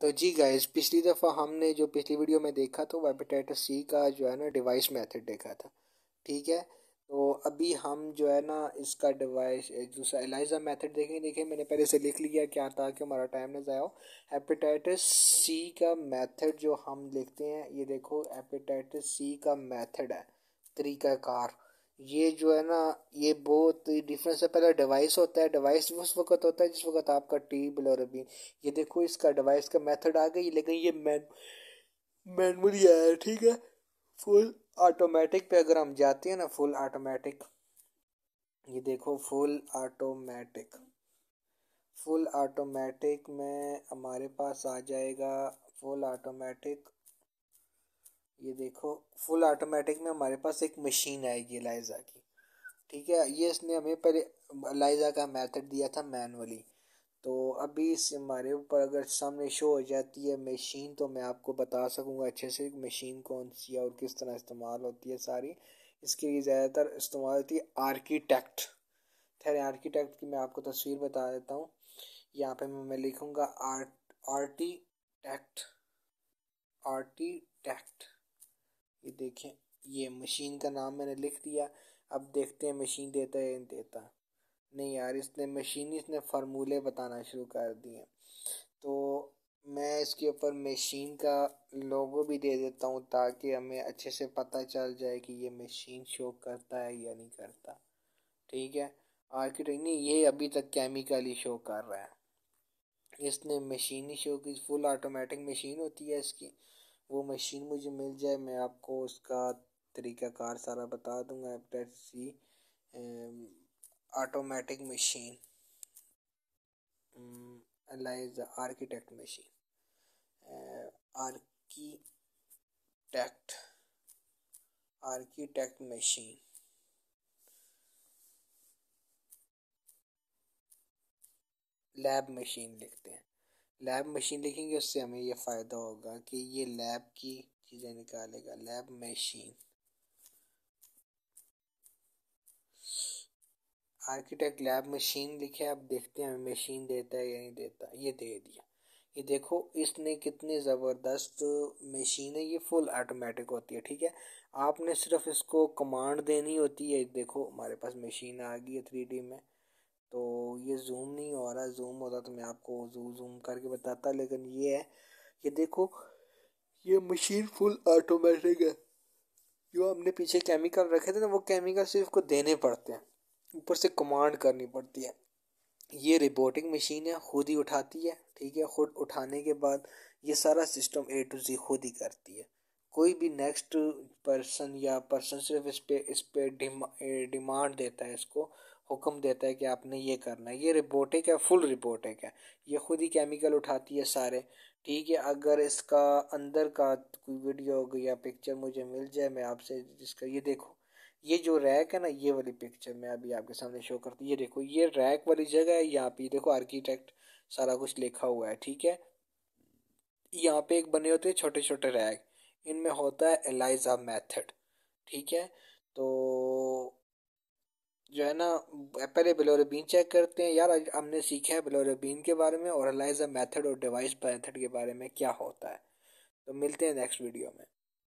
तो जी गाइज पिछली दफ़ा हमने जो पिछली वीडियो में देखा तो वेपेटाइटिस सी का जो है ना डिवाइस मेथड देखा था ठीक है तो अभी हम जो है ना इसका डिवाइस जो एलाइजा मेथड देखेंगे देखें मैंने पहले से लिख लिया क्या था कि हमारा टाइम ना ज़ाया हो हेपेटाइटिस सी का मेथड जो हम लिखते हैं ये देखो हेपेटाइटिस सी का मेथड है कार ये जो है ना ये बहुत डिफरेंस है पहला डिवाइस होता है डिवाइस उस वक्त होता है जिस वक्त आपका टी बिलोरबिन ये देखो इसका डिवाइस का मेथड आ गई लेकिन ये मैन मैनुअली आया है ठीक है फुल ऑटोमेटिक पे अगर हम जाते हैं ना फुल ऑटोमेटिक ये देखो फुल ऑटोमेटिक फुल ऑटोमेटिक में हमारे पास आ जाएगा फुल ऑटोमेटिक ये देखो फुल ऑटोमेटिक में हमारे पास एक मशीन आएगी लाइजा की ठीक है ये इसने हमें पहले लाइजा का मेथड दिया था मैनुअली तो अभी इस हमारे ऊपर अगर सामने शो हो जाती है मशीन तो मैं आपको बता सकूंगा अच्छे से मशीन कौन सी है और किस तरह इस्तेमाल होती है सारी इसके लिए ज़्यादातर इस्तेमाल होती है आर्किटेक्ट खैर आर्किटेक्ट की मैं आपको तस्वीर बता देता हूँ यहाँ पे मैं लिखूँगा आर्ट आर्टी आर्टिटेक्ट ये देखें ये मशीन का नाम मैंने लिख दिया अब देखते हैं मशीन देता है या देता नहीं यार इसने मशीन इसने फार्मूले बताना शुरू कर दिए तो मैं इसके ऊपर मशीन का लोगो भी दे देता हूँ ताकि हमें अच्छे से पता चल जाए कि ये मशीन शो करता है या नहीं करता ठीक है आर्किटेक्ट नहीं ये अभी तक केमिकल ही शो कर रहा है इसने मशीनी शो की फुल ऑटोमेटिक मशीन होती है इसकी वो मशीन मुझे मिल जाए मैं आपको उसका कार सारा बता दूंगा सी ऑटोमेटिक मशीन एलाइज architect machine architect architect machine lab machine लिखते हैं लैब मशीन लिखेंगे उससे हमें यह फ़ायदा होगा कि ये लैब की चीज़ें निकालेगा lab machine architect lab machine लिखे आप देखते हैं मशीन देता है या नहीं देता ये दे दिया ये देखो इसने कितनी ज़बरदस्त मशीन है ये फुल ऑटोमेटिक होती है ठीक है आपने सिर्फ इसको कमांड देनी होती है देखो हमारे पास मशीन आ गई है थ्री में तो ये जूम नहीं हो रहा जूम होता तो मैं आपको जूम जूम करके बताता लेकिन ये है ये देखो ये मशीन फुल ऑटोमेटिक है जो हमने पीछे केमिकल रखे थे ना वो केमिकल सिर्फ को देने पड़ते हैं ऊपर से कमांड करनी पड़ती है ये रिबोटिंग मशीन है खुद ही उठाती है ठीक है खुद उठाने के बाद ये सारा सिस्टम ए टू जी खुद ही करती है कोई भी नेक्स्ट पर्सन या पर्सन सिर्फ इस पे इस पर डिमांड देता है इसको हुक्म देता है कि आपने ये करना है ये रिपोर्टिक है फुल रिपोर्टिक है ये खुद ही केमिकल उठाती है सारे ठीक है अगर इसका अंदर का कोई वीडियो या पिक्चर मुझे मिल जाए मैं आपसे इसका ये देखो ये जो रैक है ना ये वाली पिक्चर मैं अभी आपके सामने शो करती ये देखो ये रैक वाली जगह है यहाँ पे देखो आर्किटेक्ट सारा कुछ लिखा हुआ है ठीक है यहाँ पे एक बने होते हैं छोटे छोटे रैक इनमें होता है एलाइजा मेथड ठीक है तो जो है ना पहले बिलोरबीन चेक करते हैं यार हमने सीखा है बिलोरबीन के बारे में और एलाइजा मेथड और डिवाइस मेथड के बारे में क्या होता है तो मिलते हैं नेक्स्ट वीडियो में